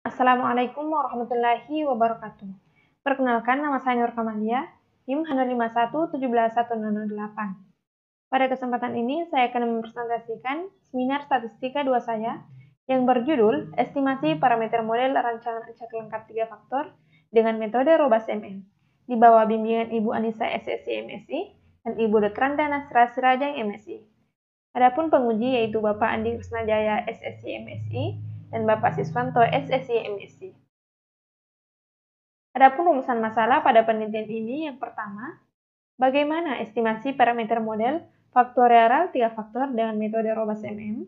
Assalamualaikum warahmatullahi wabarakatuh. Perkenalkan, nama saya Nur Kamalia, NIM 17108. Pada kesempatan ini, saya akan mempresentasikan seminar statistika 2 saya yang berjudul Estimasi Parameter Model Rancangan Acak Lengkap 3 Faktor dengan Metode Robas MM di bawah bimbingan Ibu Anissa SSI MSI dan Ibu Dotranda Nasra Sirajang MSI. Adapun penguji yaitu Bapak Andi Krisnajaya SSI MSI dan Bapak Siswanto SSI MSc. Adapun rumusan masalah pada penelitian ini yang pertama, bagaimana estimasi parameter model faktorial tiga faktor dengan metode Robust MM?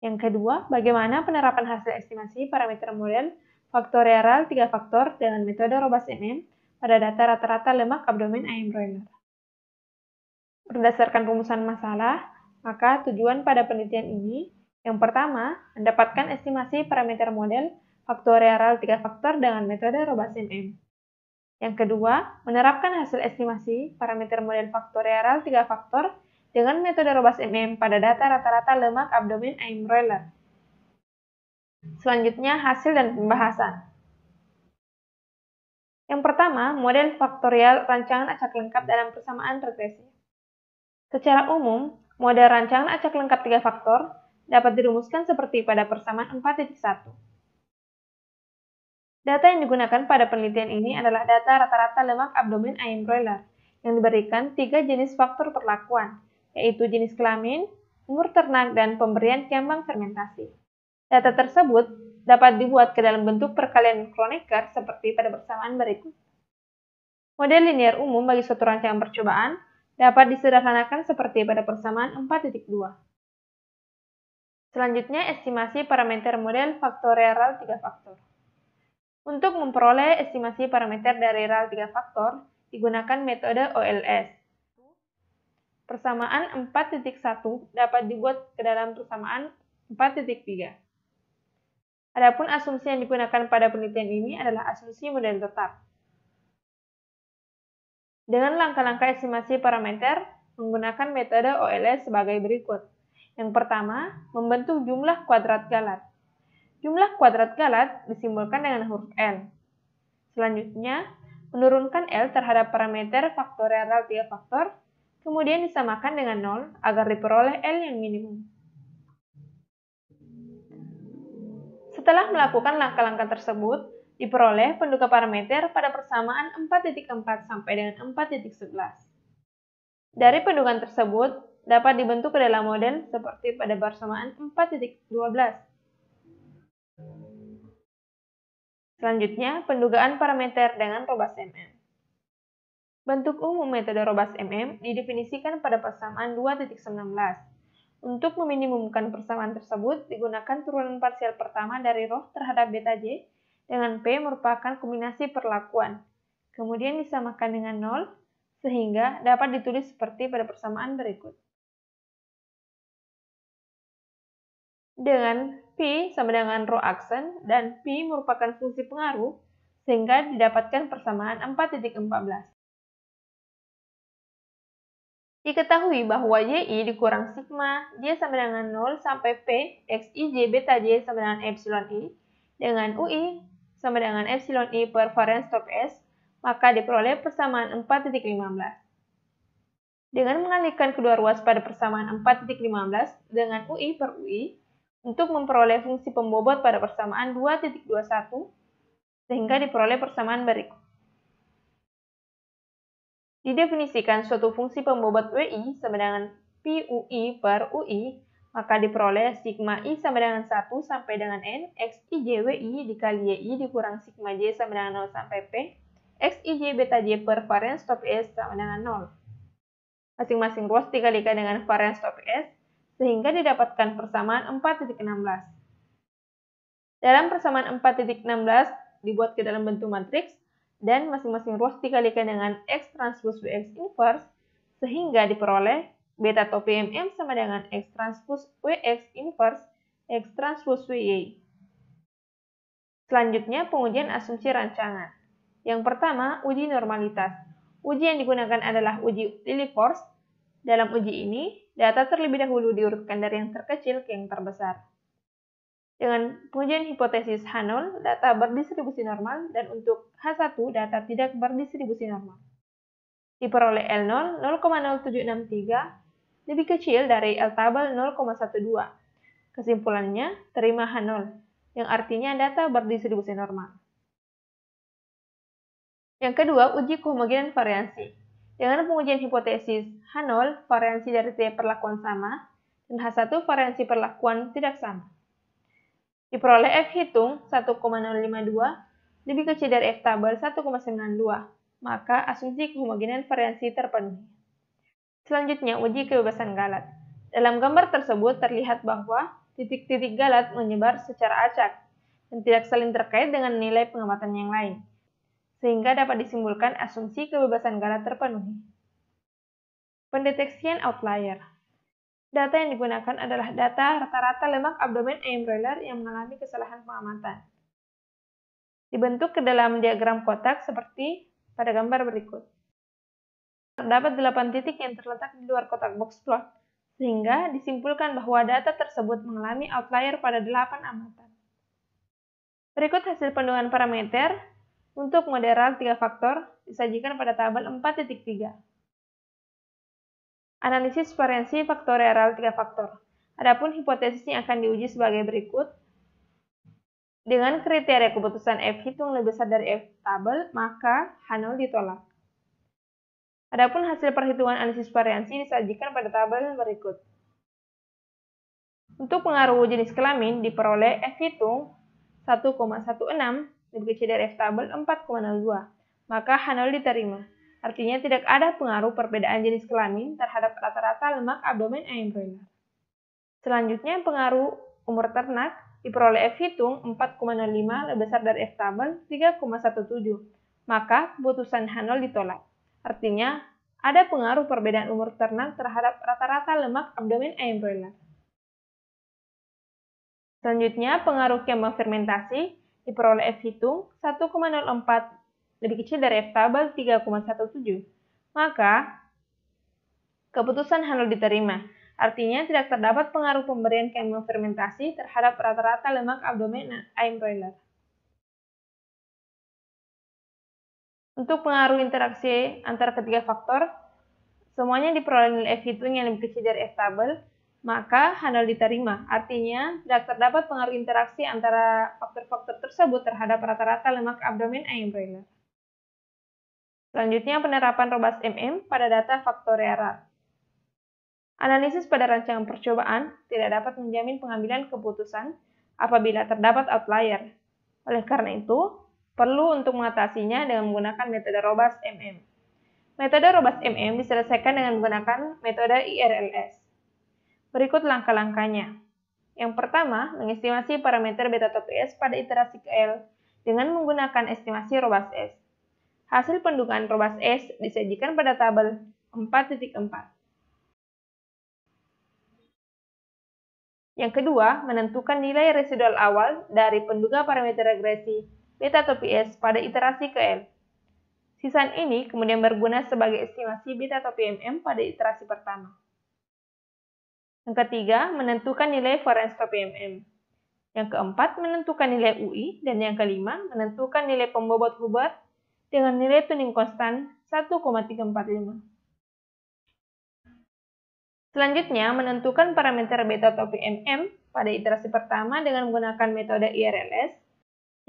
Yang kedua, bagaimana penerapan hasil estimasi parameter model faktorial tiga faktor dengan metode Robust MM pada data rata-rata lemak abdomen ayam broiler? Berdasarkan rumusan masalah, maka tujuan pada penelitian ini yang pertama, mendapatkan estimasi parameter model faktorial tiga faktor dengan metode MM. Yang kedua, menerapkan hasil estimasi parameter model faktorial tiga faktor dengan metode MM pada data rata-rata lemak abdomen roller. Selanjutnya, hasil dan pembahasan. Yang pertama, model faktorial rancangan acak lengkap dalam persamaan regresi. Secara umum, model rancangan acak lengkap tiga faktor dapat dirumuskan seperti pada persamaan 4.1. Data yang digunakan pada penelitian ini adalah data rata-rata lemak abdomen ayam broiler, yang diberikan tiga jenis faktor perlakuan, yaitu jenis kelamin, umur ternak, dan pemberian kembang fermentasi. Data tersebut dapat dibuat ke dalam bentuk perkalian Kronecker seperti pada persamaan berikut. Model linear umum bagi suatu rancangan percobaan dapat disederhanakan seperti pada persamaan 4.2. Selanjutnya, estimasi parameter model faktorial RAL 3 faktor. Untuk memperoleh estimasi parameter dari RAL 3 faktor, digunakan metode OLS. Persamaan 4.1 dapat dibuat ke dalam persamaan 4.3. Adapun asumsi yang digunakan pada penelitian ini adalah asumsi model tetap. Dengan langkah-langkah estimasi parameter menggunakan metode OLS sebagai berikut. Yang pertama, membentuk jumlah kuadrat galat. Jumlah kuadrat galat disimbolkan dengan huruf L. Selanjutnya, menurunkan L terhadap parameter faktorial relatif faktor, kemudian disamakan dengan 0 agar diperoleh L yang minimum. Setelah melakukan langkah-langkah tersebut, diperoleh penduga parameter pada persamaan 4.4 sampai dengan 4.11. Dari pendukan tersebut, dapat dibentuk ke dalam model seperti pada persamaan 4.12. Selanjutnya, pendugaan parameter dengan robust MM. Bentuk umum metode robust MM didefinisikan pada persamaan 2.19. Untuk meminimumkan persamaan tersebut, digunakan turunan parsial pertama dari roh terhadap beta J dengan P merupakan kombinasi perlakuan. Kemudian disamakan dengan 0, sehingga dapat ditulis seperti pada persamaan berikut. dengan P sama dengan rho aksen dan P merupakan fungsi pengaruh sehingga didapatkan persamaan 4.14. Diketahui bahwa YI dikurang sigma, J sama dengan 0 sampai P, XI, J, beta J sama dengan epsilon I, dengan UI sama dengan epsilon I per varian stop S, maka diperoleh persamaan 4.15. Dengan mengalihkan kedua ruas pada persamaan 4.15 dengan UI per UI, untuk memperoleh fungsi pembobot pada persamaan 2.21 sehingga diperoleh persamaan berikut. Didefinisikan suatu fungsi pembobot WI sama dengan PUI per UI, maka diperoleh sigma I sama dengan 1 sampai dengan N, wi dikali YI dikurang sigma J sama dengan 0 sampai P, XIJ beta J per varian stop S sama dengan 0. Masing-masing ruas dikalikan dengan varian stop S, sehingga didapatkan persamaan 4.16. Dalam persamaan 4.16 dibuat ke dalam bentuk matriks dan masing-masing ruas dikalikan dengan X transpose WX inverse sehingga diperoleh beta topi PMM sama dengan X transpose WX inverse X transpose WY. Selanjutnya, pengujian asumsi rancangan. Yang pertama, uji normalitas. Uji yang digunakan adalah uji Lilliforce. Dalam uji ini, Data terlebih dahulu diurutkan dari yang terkecil ke yang terbesar. Dengan pengujian hipotesis H0, data berdistribusi normal dan untuk H1 data tidak berdistribusi normal. Diperoleh L0 0,0763 lebih kecil dari L tabel 0,12. Kesimpulannya, terima H0 yang artinya data berdistribusi normal. Yang kedua, uji kehomogenan variasi. Dengan pengujian hipotesis H0, variansi dari tiap perlakuan sama, dan H1 variansi perlakuan tidak sama. Diperoleh F hitung 1,052 lebih kecil dari F tabel 1,92, maka asumsi kehomogenan variansi terpenuhi. Selanjutnya, uji kebebasan galat. Dalam gambar tersebut terlihat bahwa titik-titik galat menyebar secara acak dan tidak saling terkait dengan nilai pengamatan yang lain sehingga dapat disimpulkan asumsi kebebasan gala terpenuhi. Pendeteksian outlier Data yang digunakan adalah data rata-rata lemak abdomen ayam yang mengalami kesalahan pengamatan. Dibentuk ke dalam diagram kotak seperti pada gambar berikut. Terdapat 8 titik yang terletak di luar kotak box plot, sehingga disimpulkan bahwa data tersebut mengalami outlier pada 8 amatan. Berikut hasil penemuan parameter untuk moderat tiga faktor disajikan pada tabel 4.3. Analisis variansi faktorial tiga faktor. Adapun hipotesisnya akan diuji sebagai berikut. Dengan kriteria keputusan F hitung lebih besar dari F tabel, maka H0 ditolak. Adapun hasil perhitungan analisis variansi disajikan pada tabel berikut. Untuk pengaruh jenis kelamin diperoleh F hitung 1,16 lebih kecil dari F tabel 4,02, maka H0 diterima. Artinya tidak ada pengaruh perbedaan jenis kelamin terhadap rata-rata lemak abdomen ayam broiler. Selanjutnya, pengaruh umur ternak diperoleh F hitung 4,05 lebih besar dari F tabel 3,17. Maka keputusan H0 ditolak. Artinya, ada pengaruh perbedaan umur ternak terhadap rata-rata lemak abdomen ayam broiler. Selanjutnya, pengaruh kembang fermentasi diperoleh F hitung 1,04 lebih kecil dari F tabel 3,17. Maka, keputusan halal diterima. Artinya tidak terdapat pengaruh pemberian kemofermentasi fermentasi terhadap rata-rata lemak abdomen ayam broiler. Untuk pengaruh interaksi antara ketiga faktor, semuanya diperoleh nilai F hitung yang lebih kecil dari F tabel maka handal diterima. Artinya, tidak terdapat pengaruh interaksi antara faktor-faktor tersebut terhadap rata-rata lemak abdomen Einbrenner. Selanjutnya, penerapan robas MM pada data faktor RAR. Analisis pada rancangan percobaan tidak dapat menjamin pengambilan keputusan apabila terdapat outlier. Oleh karena itu, perlu untuk mengatasinya dengan menggunakan metode robas MM. Metode robas MM diselesaikan dengan menggunakan metode IRLS. Berikut langkah-langkahnya. Yang pertama, mengestimasi parameter beta top S pada iterasi ke l dengan menggunakan estimasi robas S. Hasil pendugaan robas S disajikan pada tabel 4.4. Yang kedua, menentukan nilai residual awal dari penduga parameter regresi beta topi S pada iterasi ke l. Sisaan ini kemudian berguna sebagai estimasi beta topi MM pada iterasi pertama. Yang ketiga, menentukan nilai foreign PMM. Yang keempat, menentukan nilai UI. Dan yang kelima, menentukan nilai pembobot Hubbard dengan nilai tuning konstan 1,345. Selanjutnya, menentukan parameter beta atau PMM pada iterasi pertama dengan menggunakan metode IRLS.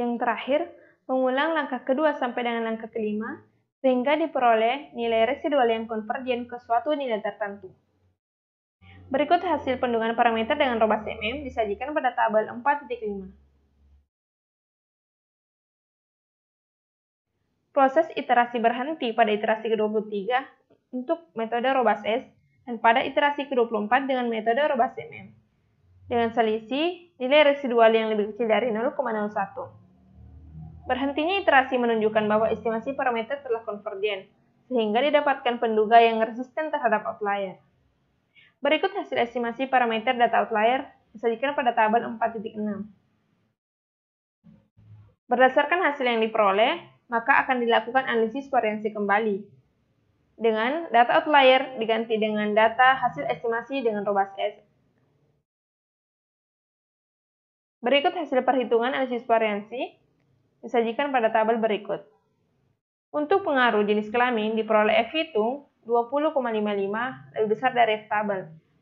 Yang terakhir, mengulang langkah kedua sampai dengan langkah kelima, sehingga diperoleh nilai residual yang konvergen ke suatu nilai tertentu. Berikut hasil pendungan parameter dengan robas MM disajikan pada tabel 4.5. Proses iterasi berhenti pada iterasi ke-23 untuk metode robas S dan pada iterasi ke-24 dengan metode robas MM. Dengan selisih nilai residual yang lebih kecil dari 0,01. Berhentinya iterasi menunjukkan bahwa estimasi parameter telah konvergen, sehingga didapatkan penduga yang resisten terhadap outlier. Berikut hasil estimasi parameter data outlier disajikan pada tabel 4.6. Berdasarkan hasil yang diperoleh, maka akan dilakukan analisis variansi kembali. Dengan data outlier diganti dengan data hasil estimasi dengan robust S. Berikut hasil perhitungan analisis variansi disajikan pada tabel berikut. Untuk pengaruh jenis kelamin diperoleh F hitung 20,55 lebih besar dari F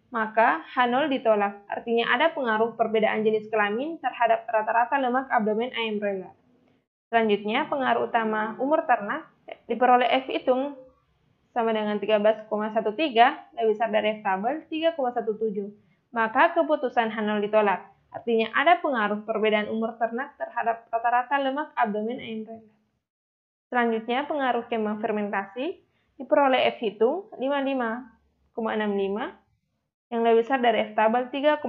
Maka H0 ditolak, artinya ada pengaruh perbedaan jenis kelamin terhadap rata-rata lemak abdomen ayam broiler. Selanjutnya, pengaruh utama umur ternak diperoleh F hitung sama dengan 13,13 lebih besar dari F tabel 3,17. Maka keputusan H0 ditolak, artinya ada pengaruh perbedaan umur ternak terhadap rata-rata lemak abdomen ayam broiler. Selanjutnya, pengaruh kemah fermentasi diperoleh F hitung 55,65 yang lebih besar dari F tabel 3,17,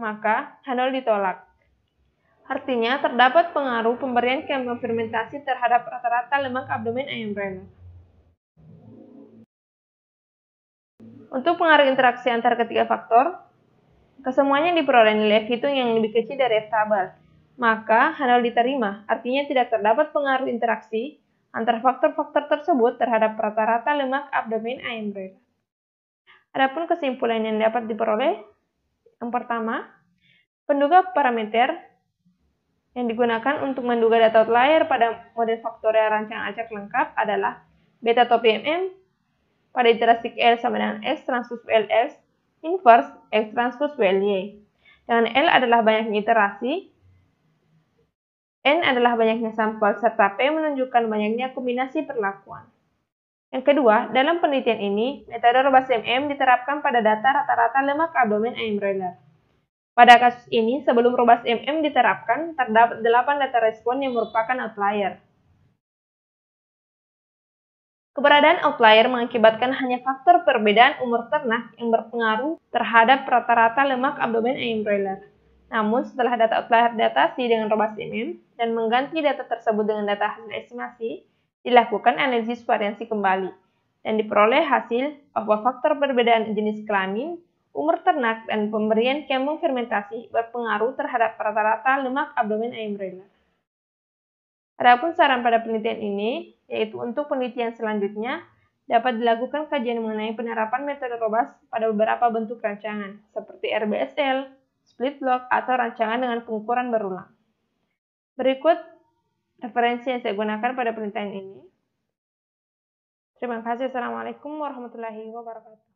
maka H0 ditolak. Artinya, terdapat pengaruh pemberian kemampuan fermentasi terhadap rata-rata lemak abdomen ayam brand. Untuk pengaruh interaksi antar ketiga faktor, kesemuanya diperoleh nilai F hitung yang lebih kecil dari F tabel. Maka, H0 diterima, artinya tidak terdapat pengaruh interaksi antara faktor-faktor tersebut terhadap rata-rata lemak abdomen ayam Adapun kesimpulan yang dapat diperoleh, yang pertama, penduga parameter yang digunakan untuk menduga data outlier pada model faktorial rancang acak lengkap adalah beta topi MM pada iterasi L sama dengan S transpose LS inverse S transpose Y. Dengan L adalah banyak iterasi, N adalah banyaknya sampel, serta P menunjukkan banyaknya kombinasi perlakuan. Yang kedua, dalam penelitian ini, metode robust MM diterapkan pada data rata-rata lemak abdomen broiler. Pada kasus ini, sebelum robust MM diterapkan, terdapat 8 data respon yang merupakan outlier. Keberadaan outlier mengakibatkan hanya faktor perbedaan umur ternak yang berpengaruh terhadap rata-rata lemak abdomen broiler. Namun, setelah data outlier datasi dengan robust MM dan mengganti data tersebut dengan data hasil estimasi, dilakukan analisis variansi kembali dan diperoleh hasil bahwa faktor perbedaan jenis kelamin, umur ternak, dan pemberian kemung fermentasi berpengaruh terhadap rata-rata lemak abdomen ayam broiler. Adapun saran pada penelitian ini, yaitu untuk penelitian selanjutnya, dapat dilakukan kajian mengenai penerapan metode robust pada beberapa bentuk rancangan, seperti RBSL, split block, atau rancangan dengan pengukuran berulang. Berikut referensi yang saya gunakan pada penelitian ini. Terima kasih. Assalamualaikum warahmatullahi wabarakatuh.